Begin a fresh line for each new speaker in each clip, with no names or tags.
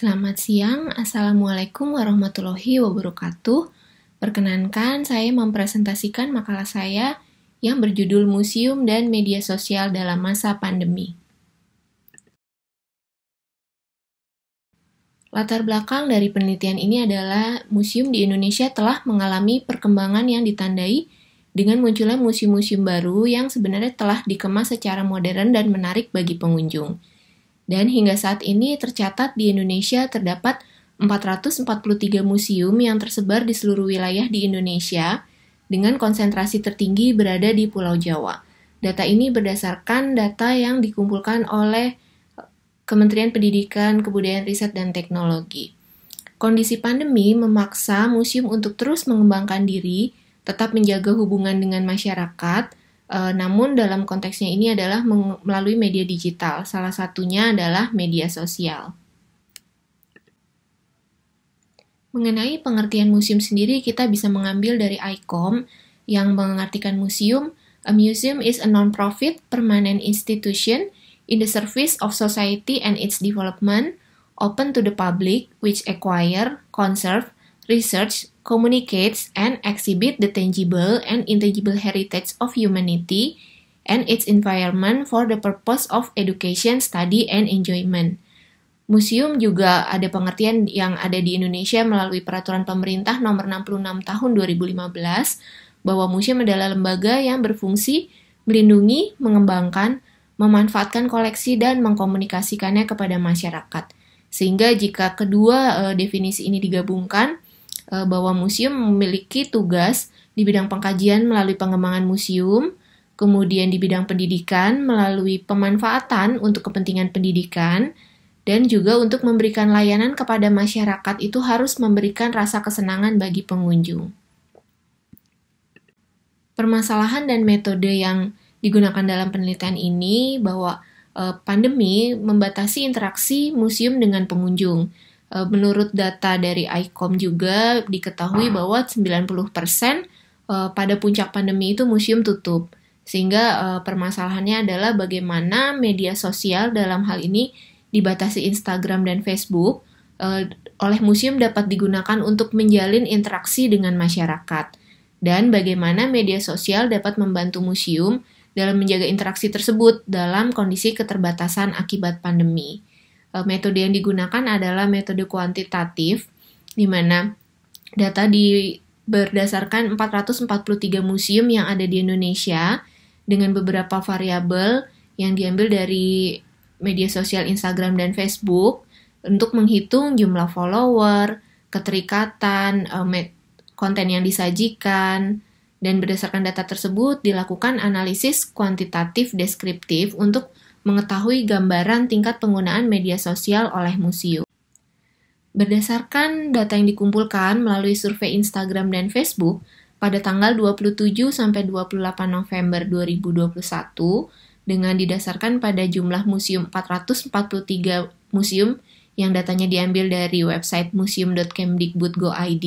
Selamat siang, Assalamualaikum warahmatullahi wabarakatuh. Perkenankan, saya mempresentasikan makalah saya yang berjudul Museum dan Media Sosial dalam Masa Pandemi. Latar belakang dari penelitian ini adalah museum di Indonesia telah mengalami perkembangan yang ditandai dengan munculnya museum-museum baru yang sebenarnya telah dikemas secara modern dan menarik bagi pengunjung. Dan hingga saat ini tercatat di Indonesia terdapat 443 museum yang tersebar di seluruh wilayah di Indonesia dengan konsentrasi tertinggi berada di Pulau Jawa. Data ini berdasarkan data yang dikumpulkan oleh Kementerian Pendidikan, Kebudayaan Riset dan Teknologi. Kondisi pandemi memaksa museum untuk terus mengembangkan diri, tetap menjaga hubungan dengan masyarakat, Uh, namun dalam konteksnya ini adalah melalui media digital. Salah satunya adalah media sosial. Mengenai pengertian museum sendiri, kita bisa mengambil dari ICOM yang mengartikan museum, a museum is a non-profit permanent institution in the service of society and its development, open to the public, which acquire, conserve, research, communicates and exhibit the tangible and intangible heritage of humanity and its environment for the purpose of education, study, and enjoyment. Museum juga ada pengertian yang ada di Indonesia melalui Peraturan Pemerintah Nomor 66 Tahun 2015 bahwa museum adalah lembaga yang berfungsi melindungi, mengembangkan, memanfaatkan koleksi dan mengkomunikasikannya kepada masyarakat. Sehingga jika kedua uh, definisi ini digabungkan, Eh, bahwa museum memiliki tugas di bidang pengkajian melalui pengembangan museum, kemudian di bidang pendidikan melalui pemanfaatan untuk kepentingan pendidikan, dan juga untuk memberikan layanan kepada masyarakat itu harus memberikan rasa kesenangan bagi pengunjung. Permasalahan dan metode yang digunakan dalam penelitian ini bahwa eh, pandemi membatasi interaksi museum dengan pengunjung. Eh, menurut data dari ICOM juga diketahui ah. bahwa 90% eh, pada puncak pandemi itu museum tutup. Sehingga eh, permasalahannya adalah bagaimana media sosial dalam hal ini dibatasi Instagram dan Facebook oleh museum dapat digunakan untuk menjalin interaksi dengan masyarakat dan bagaimana media sosial dapat membantu museum dalam menjaga interaksi tersebut dalam kondisi keterbatasan akibat pandemi. E, metode yang digunakan adalah metode kuantitatif di mana data di berdasarkan 443 museum yang ada di Indonesia dengan beberapa variabel yang diambil dari media sosial Instagram dan Facebook untuk menghitung jumlah follower, keterikatan, e, konten yang disajikan, dan berdasarkan data tersebut dilakukan analisis kuantitatif deskriptif untuk mengetahui gambaran tingkat penggunaan media sosial oleh museum. Berdasarkan data yang dikumpulkan melalui survei Instagram dan Facebook, pada tanggal 27 sampai 28 November 2021 dengan didasarkan pada jumlah museum 443 museum yang datanya diambil dari website museum.kemdikbud.go.id,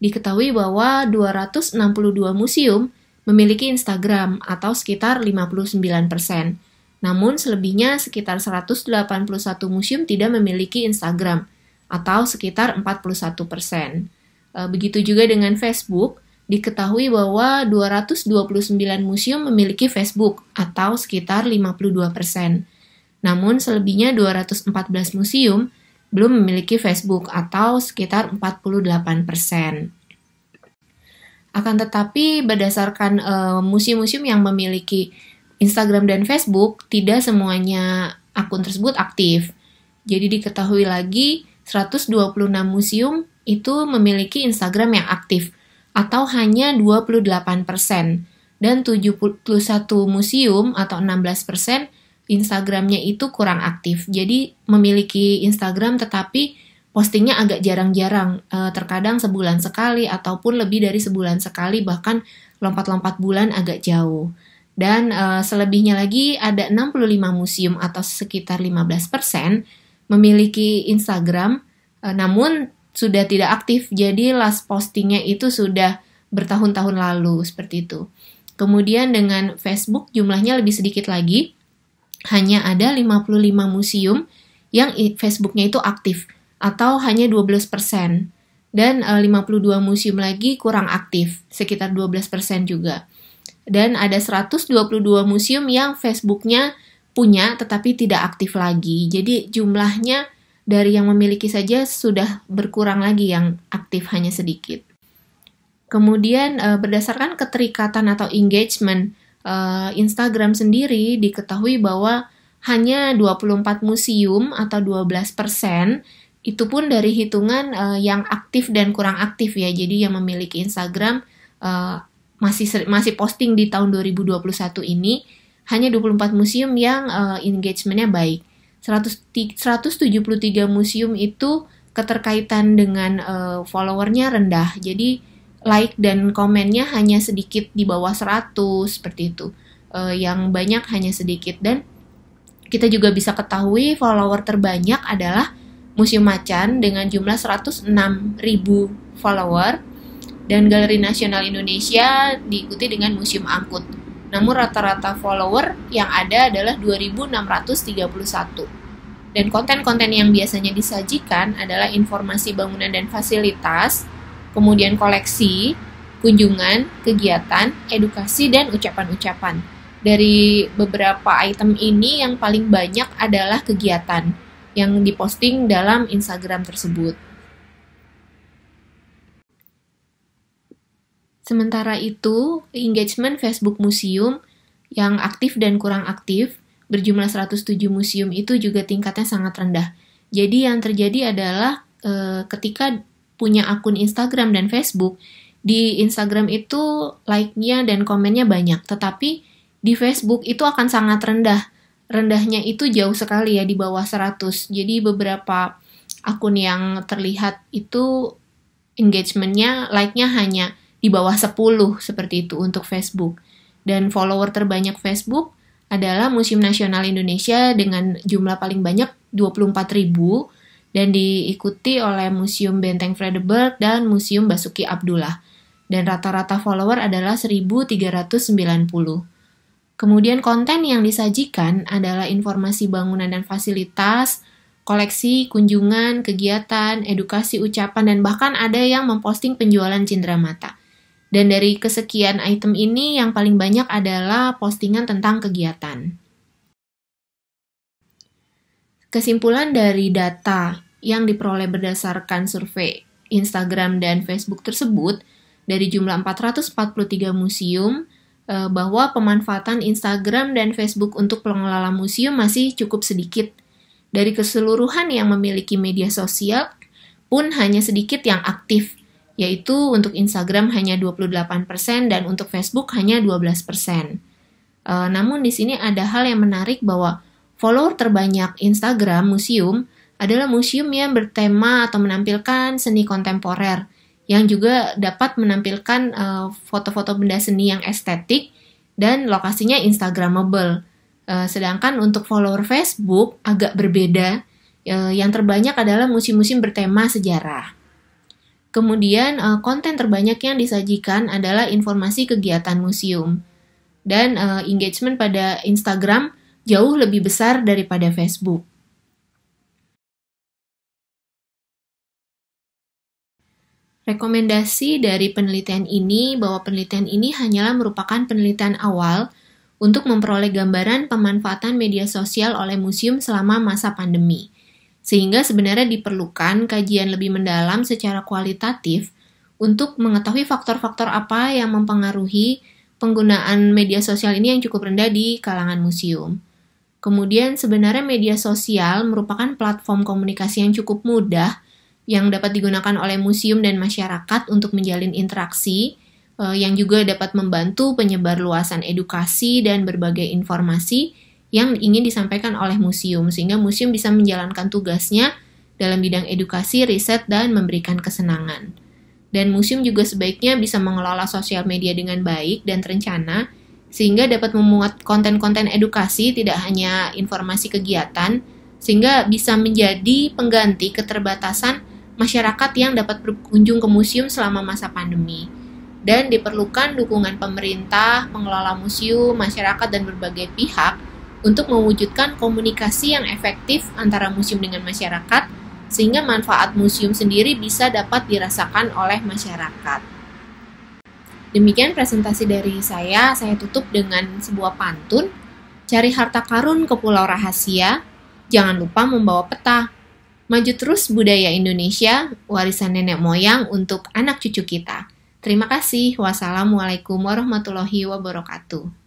diketahui bahwa 262 museum memiliki Instagram atau sekitar 59 persen namun selebihnya sekitar 181 museum tidak memiliki Instagram atau sekitar 41 persen. E, begitu juga dengan Facebook, diketahui bahwa 229 museum memiliki Facebook atau sekitar 52 persen. Namun selebihnya 214 museum belum memiliki Facebook atau sekitar 48 persen. Akan tetapi berdasarkan e, museum-museum yang memiliki Instagram dan Facebook tidak semuanya akun tersebut aktif. Jadi diketahui lagi 126 museum itu memiliki Instagram yang aktif atau hanya 28% dan 71 museum atau 16% Instagramnya itu kurang aktif. Jadi memiliki Instagram tetapi postingnya agak jarang-jarang, e, terkadang sebulan sekali ataupun lebih dari sebulan sekali bahkan lompat-lompat bulan agak jauh. Dan uh, selebihnya lagi ada 65 museum atau sekitar 15% memiliki Instagram uh, namun sudah tidak aktif. Jadi last postingnya itu sudah bertahun-tahun lalu seperti itu. Kemudian dengan Facebook jumlahnya lebih sedikit lagi. Hanya ada 55 museum yang Facebooknya itu aktif atau hanya 12%. Dan 52 eh, museum lagi kurang aktif, sekitar 12% juga dan ada 122 museum yang Facebooknya punya tetapi tidak aktif lagi. Jadi jumlahnya dari yang memiliki saja sudah berkurang lagi yang aktif hanya sedikit. Kemudian eh, berdasarkan keterikatan atau engagement eh, Instagram sendiri diketahui bahwa hanya 24 museum atau 12 persen itu pun dari hitungan eh, yang aktif dan kurang aktif ya. Jadi yang memiliki Instagram masih masih posting di tahun 2021 ini hanya 24 museum yang uh, engagementnya baik. 100, 173 museum itu keterkaitan dengan uh, followernya rendah. Jadi like dan komennya hanya sedikit di bawah 100 seperti itu. Uh, yang banyak hanya sedikit dan kita juga bisa ketahui follower terbanyak adalah Museum Macan dengan jumlah 106.000 follower dan Galeri Nasional Indonesia diikuti dengan Museum Angkut. Namun rata-rata follower yang ada adalah 2631. Dan konten-konten yang biasanya disajikan adalah informasi bangunan dan fasilitas, kemudian koleksi, kunjungan, kegiatan, edukasi, dan ucapan-ucapan. Dari beberapa item ini yang paling banyak adalah kegiatan yang diposting dalam Instagram tersebut. Sementara itu, engagement Facebook Museum yang aktif dan kurang aktif berjumlah 107 museum itu juga tingkatnya sangat rendah. Jadi yang terjadi adalah e, ketika punya akun Instagram dan Facebook, di Instagram itu like-nya dan komennya banyak, tetapi di Facebook itu akan sangat rendah. Rendahnya itu jauh sekali ya di bawah 100. Jadi beberapa akun yang terlihat itu engagement-nya like-nya hanya di bawah 10 seperti itu untuk Facebook. Dan follower terbanyak Facebook adalah Museum Nasional Indonesia dengan jumlah paling banyak 24.000 dan diikuti oleh Museum Benteng Fredeberg dan Museum Basuki Abdullah. Dan rata-rata follower adalah 1390. Kemudian konten yang disajikan adalah informasi bangunan dan fasilitas, koleksi, kunjungan, kegiatan, edukasi, ucapan, dan bahkan ada yang memposting penjualan cindera mata. Dan dari kesekian item ini yang paling banyak adalah postingan tentang kegiatan. Kesimpulan dari data yang diperoleh berdasarkan survei Instagram dan Facebook tersebut dari jumlah 443 museum eh, bahwa pemanfaatan Instagram dan Facebook untuk pengelola museum masih cukup sedikit. Dari keseluruhan yang memiliki media sosial pun hanya sedikit yang aktif yaitu untuk Instagram hanya 28% dan untuk Facebook hanya 12%. Uh, e, namun di sini ada hal yang menarik bahwa follower terbanyak Instagram museum adalah museum yang bertema atau menampilkan seni kontemporer yang juga dapat menampilkan e, foto-foto uh, benda seni yang estetik dan lokasinya instagramable. Uh, sedangkan untuk follower Facebook agak berbeda. yang terbanyak adalah musim-musim bertema sejarah. Kemudian eh, konten terbanyak yang disajikan adalah informasi kegiatan museum. Dan eh, engagement pada Instagram jauh lebih besar daripada Facebook. Rekomendasi dari penelitian ini bahwa penelitian ini hanyalah merupakan penelitian awal untuk memperoleh gambaran pemanfaatan media sosial oleh museum selama masa pandemi. Sehingga sebenarnya diperlukan kajian lebih mendalam secara kualitatif untuk mengetahui faktor-faktor apa yang mempengaruhi penggunaan media sosial ini yang cukup rendah di kalangan museum. Kemudian sebenarnya media sosial merupakan platform komunikasi yang cukup mudah yang dapat digunakan oleh museum dan masyarakat untuk menjalin interaksi eh, yang juga dapat membantu penyebar luasan edukasi dan berbagai informasi yang ingin disampaikan oleh museum, sehingga museum bisa menjalankan tugasnya dalam bidang edukasi, riset, dan memberikan kesenangan. Dan museum juga sebaiknya bisa mengelola sosial media dengan baik dan terencana, sehingga dapat memuat konten-konten edukasi, tidak hanya informasi kegiatan, sehingga bisa menjadi pengganti keterbatasan masyarakat yang dapat berkunjung ke museum selama masa pandemi dan diperlukan dukungan pemerintah, pengelola museum, masyarakat, dan berbagai pihak untuk mewujudkan komunikasi yang efektif antara museum dengan masyarakat, sehingga manfaat museum sendiri bisa dapat dirasakan oleh masyarakat. Demikian presentasi dari saya. Saya tutup dengan sebuah pantun. Cari harta karun ke pulau rahasia, jangan lupa membawa peta. Maju terus budaya Indonesia, warisan nenek moyang untuk anak cucu kita. Terima kasih. Wassalamualaikum warahmatullahi wabarakatuh.